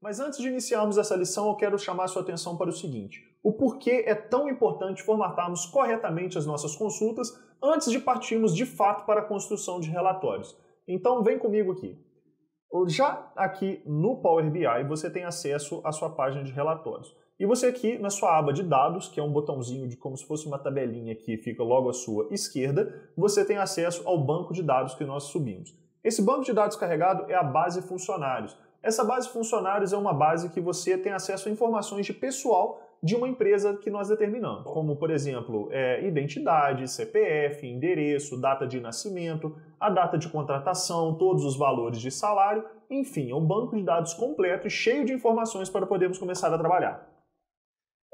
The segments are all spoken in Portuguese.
Mas antes de iniciarmos essa lição, eu quero chamar sua atenção para o seguinte: o porquê é tão importante formatarmos corretamente as nossas consultas antes de partirmos de fato para a construção de relatórios. Então, vem comigo aqui. Já aqui no Power BI você tem acesso à sua página de relatórios. E você aqui na sua aba de dados, que é um botãozinho de como se fosse uma tabelinha que fica logo à sua esquerda, você tem acesso ao banco de dados que nós subimos. Esse banco de dados carregado é a base funcionários. Essa base funcionários é uma base que você tem acesso a informações de pessoal de uma empresa que nós determinamos, como, por exemplo, é, identidade, CPF, endereço, data de nascimento, a data de contratação, todos os valores de salário, enfim, é um banco de dados completo e cheio de informações para podermos começar a trabalhar.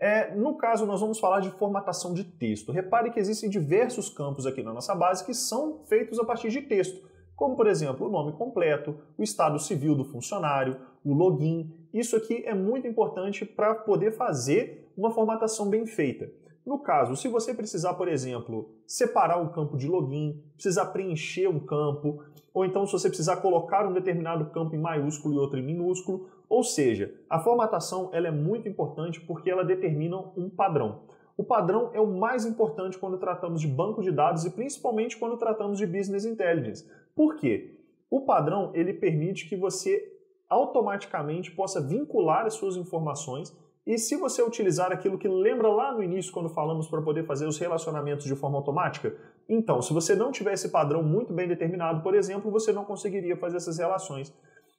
É, no caso, nós vamos falar de formatação de texto. Repare que existem diversos campos aqui na nossa base que são feitos a partir de texto como por exemplo o nome completo, o estado civil do funcionário, o login. Isso aqui é muito importante para poder fazer uma formatação bem feita. No caso, se você precisar, por exemplo, separar um campo de login, precisar preencher um campo, ou então se você precisar colocar um determinado campo em maiúsculo e outro em minúsculo, ou seja, a formatação ela é muito importante porque ela determina um padrão o padrão é o mais importante quando tratamos de banco de dados e principalmente quando tratamos de business intelligence. Por quê? O padrão ele permite que você automaticamente possa vincular as suas informações e se você utilizar aquilo que lembra lá no início quando falamos para poder fazer os relacionamentos de forma automática, então, se você não tiver esse padrão muito bem determinado, por exemplo, você não conseguiria fazer essas relações.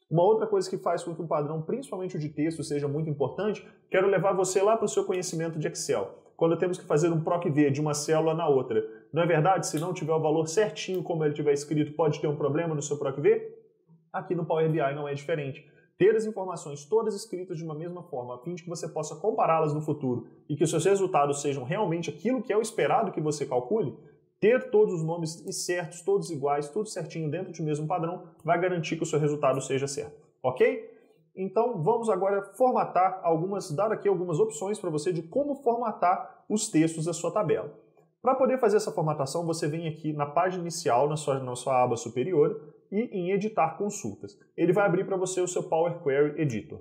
Uma outra coisa que faz com que o padrão, principalmente o de texto, seja muito importante, quero levar você lá para o seu conhecimento de Excel quando temos que fazer um PROC-V de uma célula na outra. Não é verdade? Se não tiver o valor certinho como ele tiver escrito, pode ter um problema no seu PROC-V? Aqui no Power BI não é diferente. Ter as informações todas escritas de uma mesma forma, a fim de que você possa compará-las no futuro e que os seus resultados sejam realmente aquilo que é o esperado que você calcule, ter todos os nomes certos, todos iguais, tudo certinho dentro do mesmo padrão, vai garantir que o seu resultado seja certo. Ok? Então vamos agora formatar algumas, dar aqui algumas opções para você de como formatar os textos da sua tabela. Para poder fazer essa formatação, você vem aqui na página inicial, na sua, na sua aba superior, e em editar consultas. Ele vai abrir para você o seu Power Query Editor.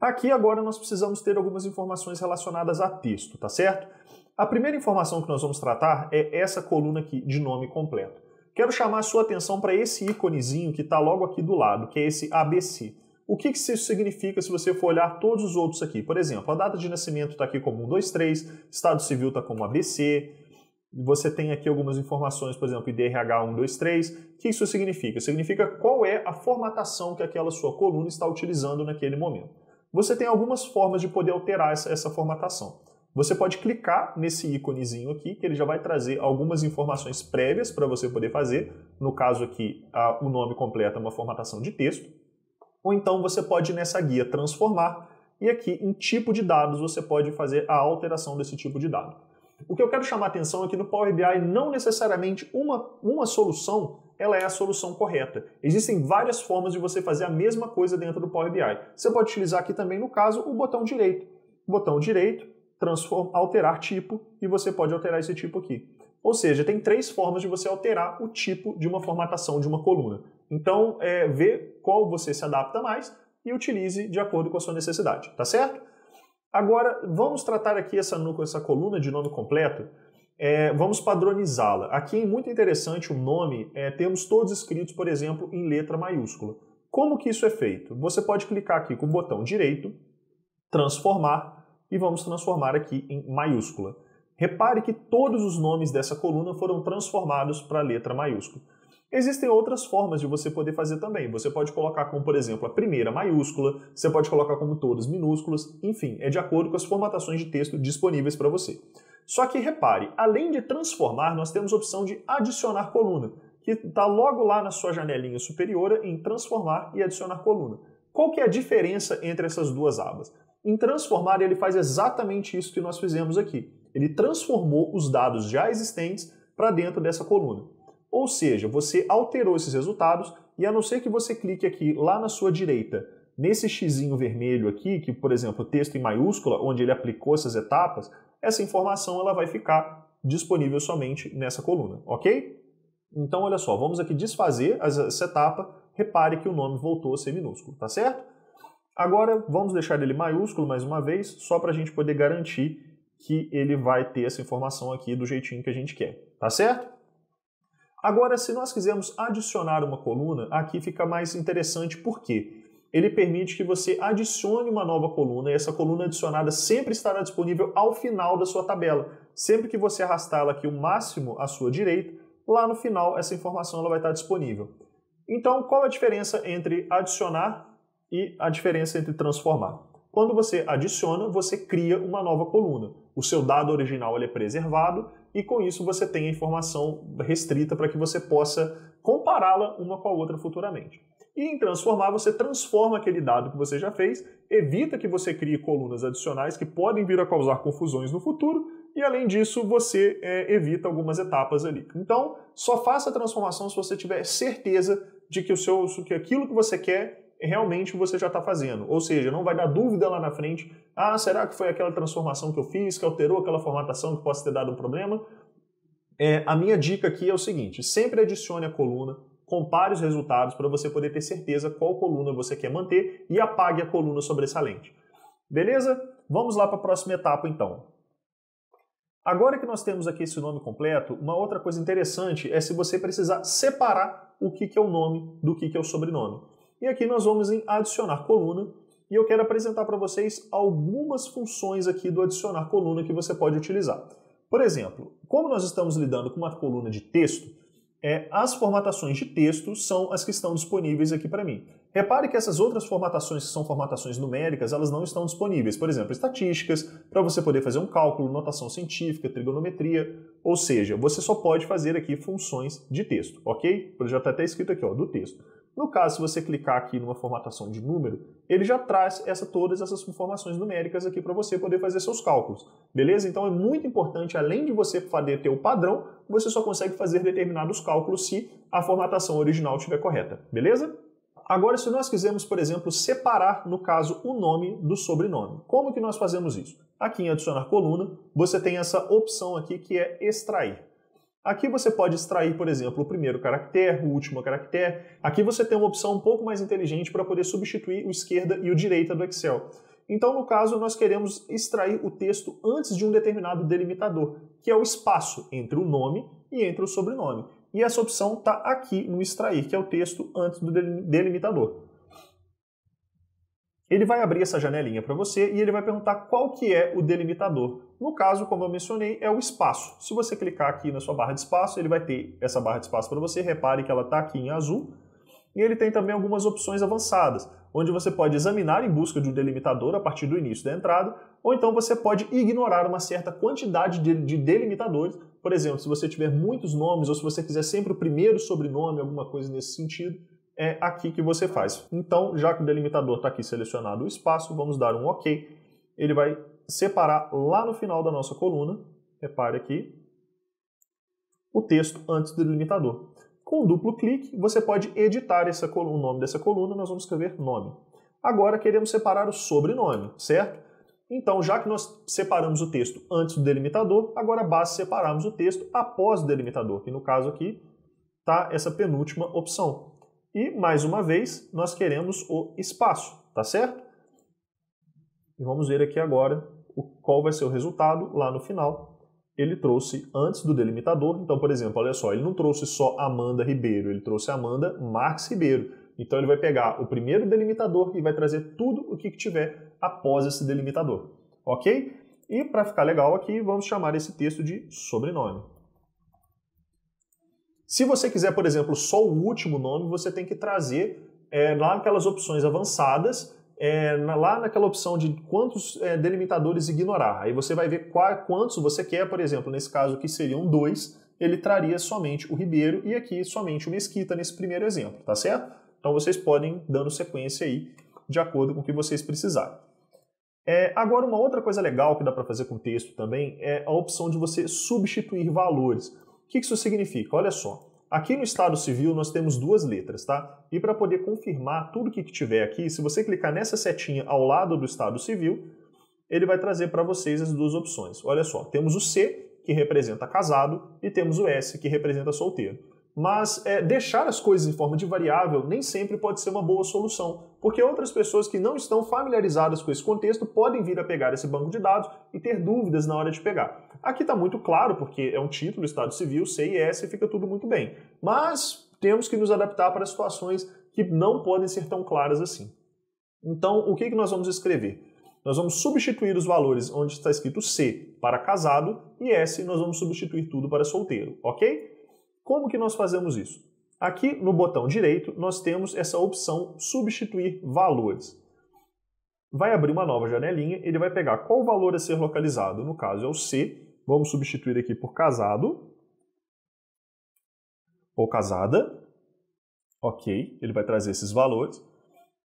Aqui agora nós precisamos ter algumas informações relacionadas a texto, tá certo? A primeira informação que nós vamos tratar é essa coluna aqui de nome completo. Quero chamar a sua atenção para esse íconezinho que está logo aqui do lado, que é esse ABC. O que, que isso significa se você for olhar todos os outros aqui? Por exemplo, a data de nascimento está aqui como 123, Estado Civil está como ABC, você tem aqui algumas informações, por exemplo, IDRH 123. O que isso significa? Significa qual é a formatação que aquela sua coluna está utilizando naquele momento. Você tem algumas formas de poder alterar essa, essa formatação. Você pode clicar nesse íconezinho aqui, que ele já vai trazer algumas informações prévias para você poder fazer. No caso aqui, a, o nome completo é uma formatação de texto. Ou então você pode nessa guia transformar e aqui em tipo de dados você pode fazer a alteração desse tipo de dado. O que eu quero chamar a atenção é que no Power BI não necessariamente uma, uma solução ela é a solução correta. Existem várias formas de você fazer a mesma coisa dentro do Power BI. Você pode utilizar aqui também, no caso, o botão direito. Botão direito, transform, alterar tipo, e você pode alterar esse tipo aqui. Ou seja, tem três formas de você alterar o tipo de uma formatação de uma coluna. Então, é, vê qual você se adapta mais e utilize de acordo com a sua necessidade, tá certo? Agora, vamos tratar aqui essa, essa coluna de nome completo, é, vamos padronizá-la. Aqui é muito interessante o nome, é, temos todos escritos, por exemplo, em letra maiúscula. Como que isso é feito? Você pode clicar aqui com o botão direito, transformar, e vamos transformar aqui em maiúscula. Repare que todos os nomes dessa coluna foram transformados para letra maiúscula. Existem outras formas de você poder fazer também. Você pode colocar como, por exemplo, a primeira maiúscula, você pode colocar como todas minúsculas, enfim, é de acordo com as formatações de texto disponíveis para você. Só que repare, além de transformar, nós temos a opção de adicionar coluna, que está logo lá na sua janelinha superior em transformar e adicionar coluna. Qual que é a diferença entre essas duas abas? Em transformar, ele faz exatamente isso que nós fizemos aqui. Ele transformou os dados já existentes para dentro dessa coluna. Ou seja, você alterou esses resultados e a não ser que você clique aqui lá na sua direita, nesse xizinho vermelho aqui, que por exemplo, texto em maiúscula, onde ele aplicou essas etapas, essa informação ela vai ficar disponível somente nessa coluna, ok? Então olha só, vamos aqui desfazer essa etapa, repare que o nome voltou a ser minúsculo, tá certo? Agora vamos deixar ele maiúsculo mais uma vez, só para a gente poder garantir que ele vai ter essa informação aqui do jeitinho que a gente quer, tá certo? Agora, se nós quisermos adicionar uma coluna, aqui fica mais interessante porque ele permite que você adicione uma nova coluna e essa coluna adicionada sempre estará disponível ao final da sua tabela. Sempre que você arrastá-la aqui o máximo à sua direita, lá no final essa informação ela vai estar disponível. Então, qual a diferença entre adicionar e a diferença entre transformar? Quando você adiciona, você cria uma nova coluna. O seu dado original ele é preservado e com isso você tem a informação restrita para que você possa compará-la uma com a outra futuramente. E em transformar, você transforma aquele dado que você já fez, evita que você crie colunas adicionais que podem vir a causar confusões no futuro, e além disso, você é, evita algumas etapas ali. Então, só faça a transformação se você tiver certeza de que, o seu, que aquilo que você quer realmente você já está fazendo. Ou seja, não vai dar dúvida lá na frente, ah, será que foi aquela transformação que eu fiz, que alterou aquela formatação que possa ter dado um problema? É, a minha dica aqui é o seguinte, sempre adicione a coluna, compare os resultados para você poder ter certeza qual coluna você quer manter e apague a coluna sobressalente. Beleza? Vamos lá para a próxima etapa então. Agora que nós temos aqui esse nome completo, uma outra coisa interessante é se você precisar separar o que, que é o nome do que, que é o sobrenome. E aqui nós vamos em adicionar coluna e eu quero apresentar para vocês algumas funções aqui do adicionar coluna que você pode utilizar. Por exemplo, como nós estamos lidando com uma coluna de texto, é, as formatações de texto são as que estão disponíveis aqui para mim. Repare que essas outras formatações, que são formatações numéricas, elas não estão disponíveis. Por exemplo, estatísticas, para você poder fazer um cálculo, notação científica, trigonometria. Ou seja, você só pode fazer aqui funções de texto, ok? Já está até escrito aqui, ó, do texto. No caso, se você clicar aqui numa formatação de número, ele já traz essa, todas essas informações numéricas aqui para você poder fazer seus cálculos, beleza? Então é muito importante, além de você poder ter o padrão, você só consegue fazer determinados cálculos se a formatação original estiver correta, beleza? Agora, se nós quisermos, por exemplo, separar, no caso, o nome do sobrenome, como que nós fazemos isso? Aqui em adicionar coluna, você tem essa opção aqui que é extrair. Aqui você pode extrair, por exemplo, o primeiro caractere, o último caractere. Aqui você tem uma opção um pouco mais inteligente para poder substituir o esquerda e o direita do Excel. Então, no caso, nós queremos extrair o texto antes de um determinado delimitador, que é o espaço entre o nome e entre o sobrenome. E essa opção está aqui no extrair, que é o texto antes do delimitador. Ele vai abrir essa janelinha para você e ele vai perguntar qual que é o delimitador. No caso, como eu mencionei, é o espaço. Se você clicar aqui na sua barra de espaço, ele vai ter essa barra de espaço para você. Repare que ela está aqui em azul. E ele tem também algumas opções avançadas, onde você pode examinar em busca de um delimitador a partir do início da entrada, ou então você pode ignorar uma certa quantidade de, delimitadores. Por exemplo, se você tiver muitos nomes ou se você quiser sempre o primeiro sobrenome, alguma coisa nesse sentido, é aqui que você faz. Então, já que o delimitador está aqui selecionado o espaço, vamos dar um OK. Ele vai separar lá no final da nossa coluna, repare aqui, o texto antes do delimitador. Com um duplo clique, você pode editar essa coluna, o nome dessa coluna, nós vamos escrever nome. Agora queremos separar o sobrenome, certo? Então, já que nós separamos o texto antes do delimitador, agora basta separarmos o texto após o delimitador, que no caso aqui está essa penúltima opção. E, mais uma vez, nós queremos o espaço, tá certo? E vamos ver aqui agora qual vai ser o resultado lá no final. Ele trouxe antes do delimitador, então, por exemplo, olha só, ele não trouxe só Amanda Ribeiro, ele trouxe Amanda Marques Ribeiro. Então ele vai pegar o primeiro delimitador e vai trazer tudo o que tiver após esse delimitador, ok? E para ficar legal aqui, vamos chamar esse texto de sobrenome. Se você quiser, por exemplo, só o último nome, você tem que trazer é, lá aquelas opções avançadas é, na, lá naquela opção de quantos é, delimitadores ignorar. Aí você vai ver qual, quantos você quer, por exemplo, nesse caso que seriam dois, ele traria somente o Ribeiro e aqui somente o Mesquita nesse primeiro exemplo, tá certo? Então vocês podem dando sequência aí de acordo com o que vocês precisarem. É, agora, uma outra coisa legal que dá para fazer com texto também é a opção de você substituir valores. O que isso significa? Olha só, Aqui no Estado Civil nós temos duas letras, tá? E para poder confirmar tudo que tiver aqui, se você clicar nessa setinha ao lado do Estado Civil, ele vai trazer para vocês as duas opções. Olha só, temos o C, que representa casado, e temos o S, que representa solteiro. Mas é, deixar as coisas em forma de variável nem sempre pode ser uma boa solução, porque outras pessoas que não estão familiarizadas com esse contexto podem vir a pegar esse banco de dados e ter dúvidas na hora de pegar. Aqui está muito claro, porque é um título, Estado Civil, CIS, fica tudo muito bem. Mas temos que nos adaptar para situações que não podem ser tão claras assim. Então, o que, que nós vamos escrever? Nós vamos substituir os valores onde está escrito C para casado e S nós vamos substituir tudo para solteiro, ok? Como que nós fazemos isso? Aqui no botão direito, nós temos essa opção substituir valores. Vai abrir uma nova janelinha, ele vai pegar qual valor a ser localizado, no caso é o C, vamos substituir aqui por casado, ou casada, ok, ele vai trazer esses valores,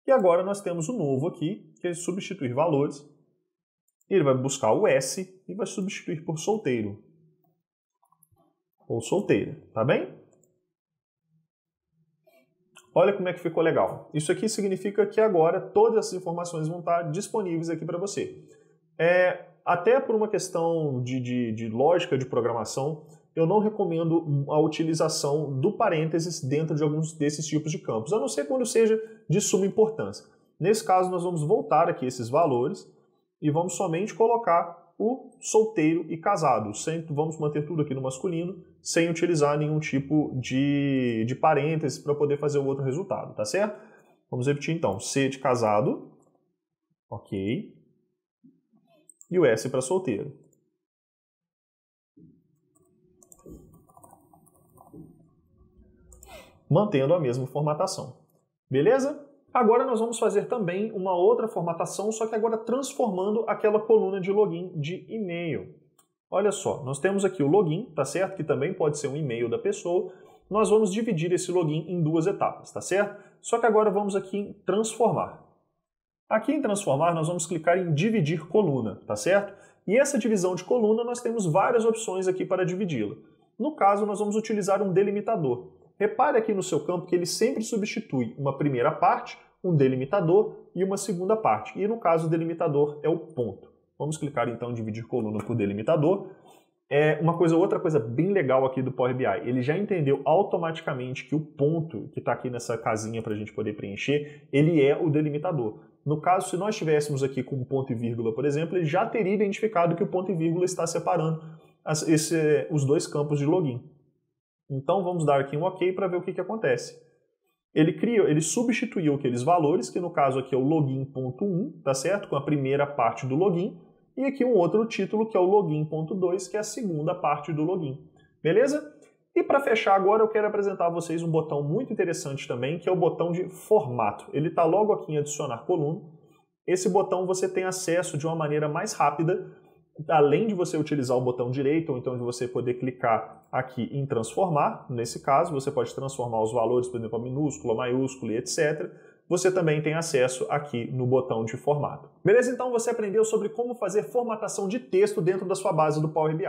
e agora nós temos o um novo aqui, que é substituir valores, ele vai buscar o S e vai substituir por solteiro, ou solteira, tá bem? Olha como é que ficou legal. Isso aqui significa que agora todas essas informações vão estar disponíveis aqui para você. É, até por uma questão de, de, de lógica de programação, eu não recomendo a utilização do parênteses dentro de alguns desses tipos de campos, a não ser quando seja de suma importância. Nesse caso, nós vamos voltar aqui esses valores e vamos somente colocar o solteiro e casado. Sem, vamos manter tudo aqui no masculino, sem utilizar nenhum tipo de, de parênteses para poder fazer o outro resultado, tá certo? Vamos repetir então. C de casado, ok. E o S para solteiro. Mantendo a mesma formatação. Beleza? Agora nós vamos fazer também uma outra formatação, só que agora transformando aquela coluna de login de e-mail. Olha só, nós temos aqui o login, tá certo? Que também pode ser um e-mail da pessoa. Nós vamos dividir esse login em duas etapas, tá certo? Só que agora vamos aqui em transformar. Aqui em transformar, nós vamos clicar em dividir coluna, tá certo? E essa divisão de coluna, nós temos várias opções aqui para dividi-la. No caso, nós vamos utilizar um delimitador. Repare aqui no seu campo que ele sempre substitui uma primeira parte um delimitador e uma segunda parte. E no caso, o delimitador é o ponto. Vamos clicar então em dividir coluna por delimitador. É uma coisa, outra coisa bem legal aqui do Power BI, ele já entendeu automaticamente que o ponto que está aqui nessa casinha para a gente poder preencher, ele é o delimitador. No caso, se nós estivéssemos aqui com ponto e vírgula, por exemplo, ele já teria identificado que o ponto e vírgula está separando as, esse, os dois campos de login. Então vamos dar aqui um OK para ver o que, que acontece ele criou, ele substituiu aqueles valores, que no caso aqui é o login.1, tá certo? Com a primeira parte do login, e aqui um outro título que é o login.2, que é a segunda parte do login. Beleza? E para fechar agora eu quero apresentar a vocês um botão muito interessante também, que é o botão de formato. Ele está logo aqui em adicionar coluna. Esse botão você tem acesso de uma maneira mais rápida além de você utilizar o botão direito, ou então de você poder clicar aqui em transformar, nesse caso você pode transformar os valores, por exemplo, a minúscula, a maiúscula e etc. Você também tem acesso aqui no botão de formato. Beleza? Então você aprendeu sobre como fazer formatação de texto dentro da sua base do Power BI.